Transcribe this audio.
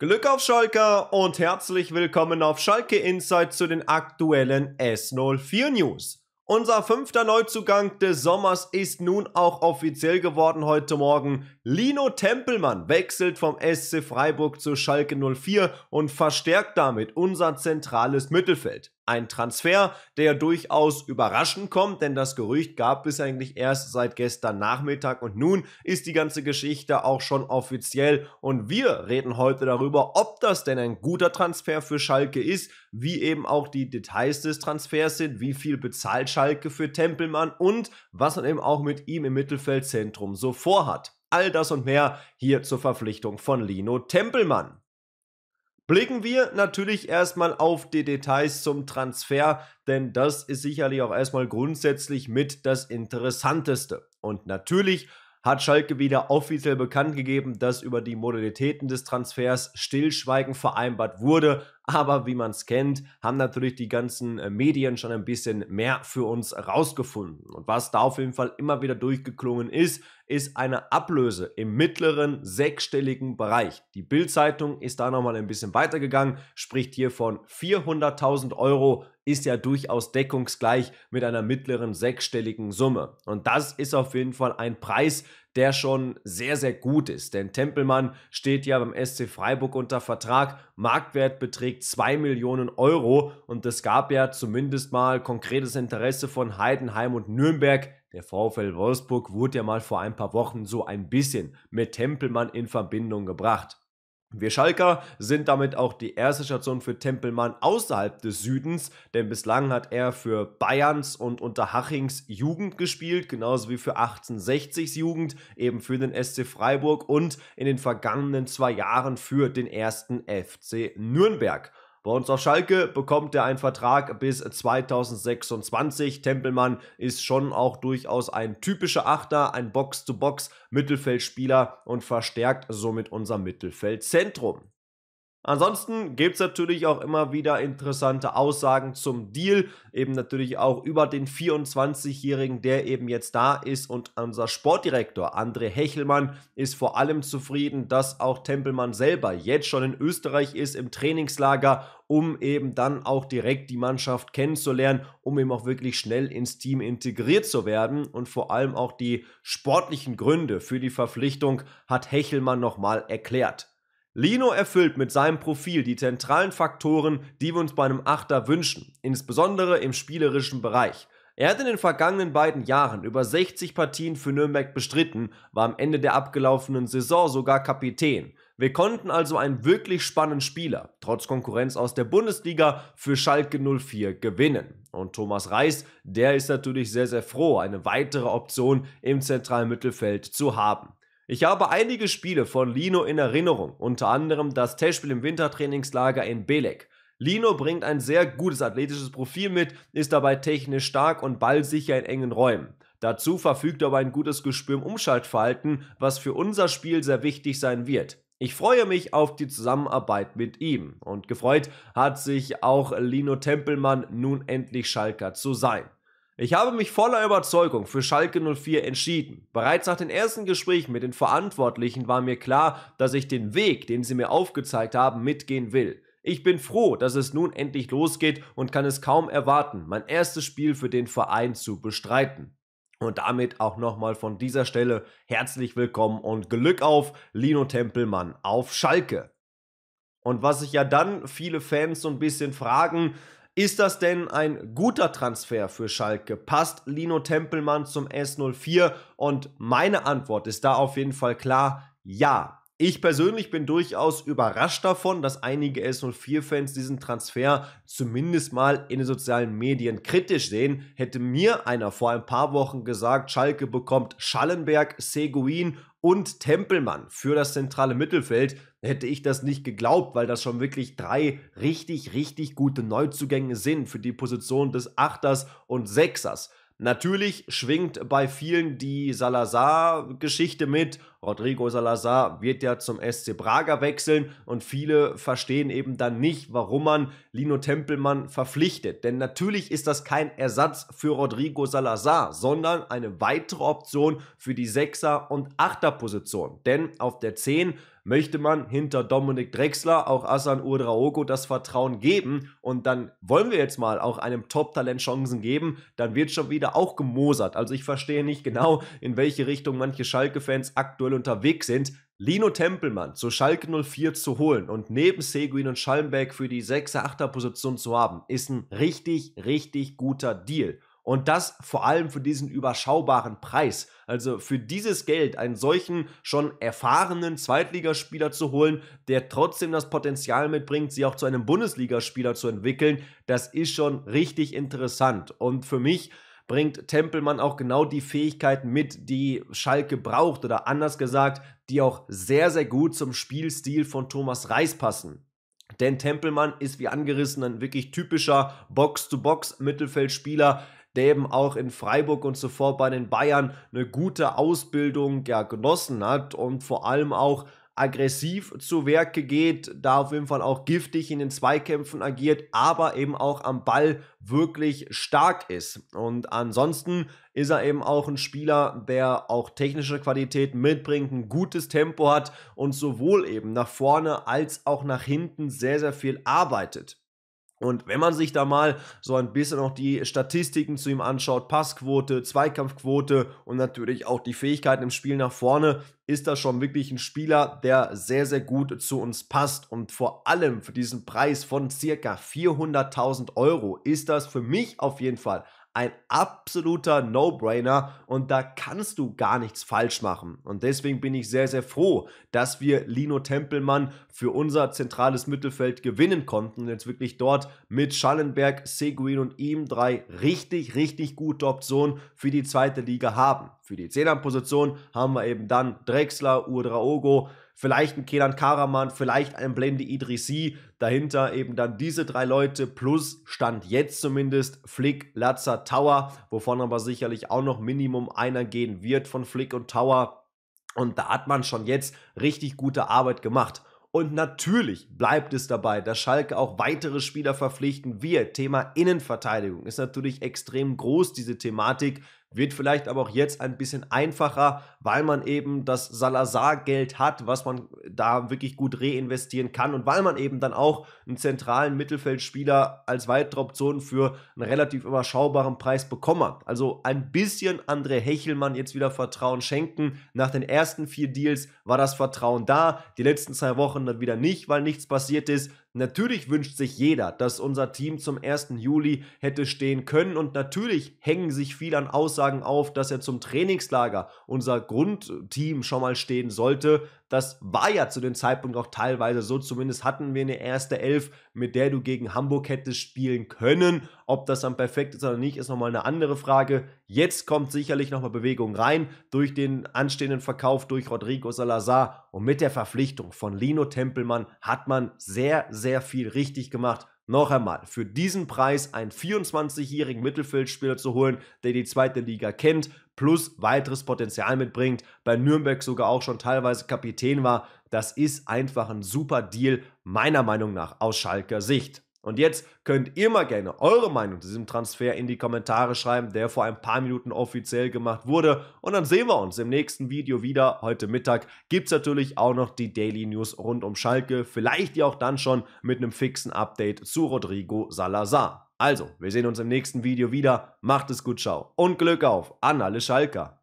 Glück auf Schalke und herzlich willkommen auf Schalke Insight zu den aktuellen S04 News. Unser fünfter Neuzugang des Sommers ist nun auch offiziell geworden heute Morgen. Lino Tempelmann wechselt vom SC Freiburg zu Schalke 04 und verstärkt damit unser zentrales Mittelfeld. Ein Transfer, der durchaus überraschend kommt, denn das Gerücht gab es eigentlich erst seit gestern Nachmittag und nun ist die ganze Geschichte auch schon offiziell und wir reden heute darüber, ob das denn ein guter Transfer für Schalke ist, wie eben auch die Details des Transfers sind, wie viel bezahlt Schalke für Tempelmann und was man eben auch mit ihm im Mittelfeldzentrum so vorhat. All das und mehr hier zur Verpflichtung von Lino Tempelmann. Blicken wir natürlich erstmal auf die Details zum Transfer, denn das ist sicherlich auch erstmal grundsätzlich mit das Interessanteste. Und natürlich hat Schalke wieder offiziell bekannt gegeben, dass über die Modalitäten des Transfers Stillschweigen vereinbart wurde. Aber wie man es kennt, haben natürlich die ganzen äh, Medien schon ein bisschen mehr für uns rausgefunden. Und was da auf jeden Fall immer wieder durchgeklungen ist, ist eine Ablöse im mittleren sechsstelligen Bereich. Die Bild-Zeitung ist da nochmal ein bisschen weitergegangen, spricht hier von 400.000 Euro, ist ja durchaus deckungsgleich mit einer mittleren sechsstelligen Summe. Und das ist auf jeden Fall ein Preis, der schon sehr, sehr gut ist. Denn Tempelmann steht ja beim SC Freiburg unter Vertrag. Marktwert beträgt 2 Millionen Euro und es gab ja zumindest mal konkretes Interesse von Heidenheim und Nürnberg. Der VfL Wolfsburg wurde ja mal vor ein paar Wochen so ein bisschen mit Tempelmann in Verbindung gebracht. Wir Schalker sind damit auch die erste Station für Tempelmann außerhalb des Südens, denn bislang hat er für Bayerns und Unterhachings Jugend gespielt, genauso wie für 1860s Jugend, eben für den SC Freiburg und in den vergangenen zwei Jahren für den ersten FC Nürnberg. Bei uns auf Schalke bekommt er einen Vertrag bis 2026. Tempelmann ist schon auch durchaus ein typischer Achter, ein Box-to-Box-Mittelfeldspieler und verstärkt somit unser Mittelfeldzentrum. Ansonsten gibt es natürlich auch immer wieder interessante Aussagen zum Deal, eben natürlich auch über den 24-Jährigen, der eben jetzt da ist und unser Sportdirektor André Hechelmann ist vor allem zufrieden, dass auch Tempelmann selber jetzt schon in Österreich ist im Trainingslager, um eben dann auch direkt die Mannschaft kennenzulernen, um eben auch wirklich schnell ins Team integriert zu werden und vor allem auch die sportlichen Gründe für die Verpflichtung hat Hechelmann nochmal erklärt. Lino erfüllt mit seinem Profil die zentralen Faktoren, die wir uns bei einem Achter wünschen, insbesondere im spielerischen Bereich. Er hat in den vergangenen beiden Jahren über 60 Partien für Nürnberg bestritten, war am Ende der abgelaufenen Saison sogar Kapitän. Wir konnten also einen wirklich spannenden Spieler, trotz Konkurrenz aus der Bundesliga, für Schalke 04 gewinnen. Und Thomas Reis, der ist natürlich sehr, sehr froh, eine weitere Option im zentralen Mittelfeld zu haben. Ich habe einige Spiele von Lino in Erinnerung, unter anderem das Testspiel im Wintertrainingslager in Belek. Lino bringt ein sehr gutes athletisches Profil mit, ist dabei technisch stark und ballsicher in engen Räumen. Dazu verfügt er über ein gutes Gespür im Umschaltverhalten, was für unser Spiel sehr wichtig sein wird. Ich freue mich auf die Zusammenarbeit mit ihm und gefreut hat sich auch Lino Tempelmann nun endlich Schalker zu sein. Ich habe mich voller Überzeugung für Schalke 04 entschieden. Bereits nach den ersten Gesprächen mit den Verantwortlichen war mir klar, dass ich den Weg, den sie mir aufgezeigt haben, mitgehen will. Ich bin froh, dass es nun endlich losgeht und kann es kaum erwarten, mein erstes Spiel für den Verein zu bestreiten. Und damit auch nochmal von dieser Stelle herzlich willkommen und Glück auf Lino Tempelmann auf Schalke. Und was sich ja dann viele Fans so ein bisschen fragen, ist das denn ein guter Transfer für Schalke? Passt Lino Tempelmann zum S04? Und meine Antwort ist da auf jeden Fall klar, ja. Ich persönlich bin durchaus überrascht davon, dass einige S04-Fans diesen Transfer zumindest mal in den sozialen Medien kritisch sehen. Hätte mir einer vor ein paar Wochen gesagt, Schalke bekommt Schallenberg, Seguin und Tempelmann für das zentrale Mittelfeld, hätte ich das nicht geglaubt, weil das schon wirklich drei richtig, richtig gute Neuzugänge sind für die Position des Achters und Sechsers. Natürlich schwingt bei vielen die Salazar-Geschichte mit. Rodrigo Salazar wird ja zum SC Braga wechseln und viele verstehen eben dann nicht, warum man Lino Tempelmann verpflichtet. Denn natürlich ist das kein Ersatz für Rodrigo Salazar, sondern eine weitere Option für die Sechser- und Achterposition. Denn auf der 10 möchte man hinter Dominik Drexler auch Asan Urdraogo das Vertrauen geben und dann wollen wir jetzt mal auch einem Top-Talent Chancen geben, dann wird schon wieder auch gemosert. Also ich verstehe nicht genau, in welche Richtung manche Schalke-Fans aktuell unterwegs sind. Lino Tempelmann zu Schalke 04 zu holen und neben Seguin und Schallenberg für die 6er-8er-Position zu haben, ist ein richtig, richtig guter Deal. Und das vor allem für diesen überschaubaren Preis. Also für dieses Geld einen solchen schon erfahrenen Zweitligaspieler zu holen, der trotzdem das Potenzial mitbringt, sie auch zu einem Bundesligaspieler zu entwickeln, das ist schon richtig interessant. Und für mich bringt Tempelmann auch genau die Fähigkeiten mit, die Schalke braucht oder anders gesagt, die auch sehr, sehr gut zum Spielstil von Thomas Reis passen. Denn Tempelmann ist wie angerissen ein wirklich typischer Box-to-Box-Mittelfeldspieler, der eben auch in Freiburg und zuvor bei den Bayern eine gute Ausbildung ja, genossen hat und vor allem auch aggressiv zu Werke geht, da auf jeden Fall auch giftig in den Zweikämpfen agiert, aber eben auch am Ball wirklich stark ist. Und ansonsten ist er eben auch ein Spieler, der auch technische Qualität mitbringt, ein gutes Tempo hat und sowohl eben nach vorne als auch nach hinten sehr, sehr viel arbeitet. Und wenn man sich da mal so ein bisschen auch die Statistiken zu ihm anschaut, Passquote, Zweikampfquote und natürlich auch die Fähigkeiten im Spiel nach vorne, ist das schon wirklich ein Spieler, der sehr, sehr gut zu uns passt. Und vor allem für diesen Preis von circa 400.000 Euro ist das für mich auf jeden Fall ein absoluter No-Brainer und da kannst du gar nichts falsch machen. Und deswegen bin ich sehr, sehr froh, dass wir Lino Tempelmann für unser zentrales Mittelfeld gewinnen konnten und jetzt wirklich dort mit Schallenberg, Seguin und ihm drei richtig, richtig gute Optionen für die zweite Liga haben. Für die Zehner-Position haben wir eben dann Drexler, Udraogo, vielleicht ein Kenan Karaman, vielleicht ein Blende Idrissi, dahinter eben dann diese drei Leute plus Stand jetzt zumindest Flick, Latzer, Tower, wovon aber sicherlich auch noch Minimum einer gehen wird von Flick und Tower. Und da hat man schon jetzt richtig gute Arbeit gemacht. Und natürlich bleibt es dabei, dass Schalke auch weitere Spieler verpflichten wird. Thema Innenverteidigung ist natürlich extrem groß, diese Thematik. Wird vielleicht aber auch jetzt ein bisschen einfacher, weil man eben das Salazar-Geld hat, was man da wirklich gut reinvestieren kann und weil man eben dann auch einen zentralen Mittelfeldspieler als weitere Option für einen relativ überschaubaren Preis bekommen hat. Also ein bisschen André Hechelmann jetzt wieder Vertrauen schenken. Nach den ersten vier Deals war das Vertrauen da, die letzten zwei Wochen dann wieder nicht, weil nichts passiert ist. Natürlich wünscht sich jeder, dass unser Team zum 1. Juli hätte stehen können und natürlich hängen sich viel an Aussagen auf, dass er zum Trainingslager unser Grundteam schon mal stehen sollte. Das war ja zu dem Zeitpunkt auch teilweise so. Zumindest hatten wir eine erste Elf, mit der du gegen Hamburg hättest spielen können. Ob das dann perfekt ist oder nicht, ist nochmal eine andere Frage. Jetzt kommt sicherlich nochmal Bewegung rein durch den anstehenden Verkauf durch Rodrigo Salazar. Und mit der Verpflichtung von Lino Tempelmann hat man sehr, sehr viel richtig gemacht. Noch einmal, für diesen Preis einen 24-jährigen Mittelfeldspieler zu holen, der die zweite Liga kennt, plus weiteres Potenzial mitbringt, bei Nürnberg sogar auch schon teilweise Kapitän war. Das ist einfach ein super Deal, meiner Meinung nach, aus Schalker Sicht. Und jetzt könnt ihr mal gerne eure Meinung zu diesem Transfer in die Kommentare schreiben, der vor ein paar Minuten offiziell gemacht wurde. Und dann sehen wir uns im nächsten Video wieder. Heute Mittag gibt es natürlich auch noch die Daily News rund um Schalke. Vielleicht ja auch dann schon mit einem fixen Update zu Rodrigo Salazar. Also, wir sehen uns im nächsten Video wieder. Macht es gut, ciao und Glück auf an alle Schalker.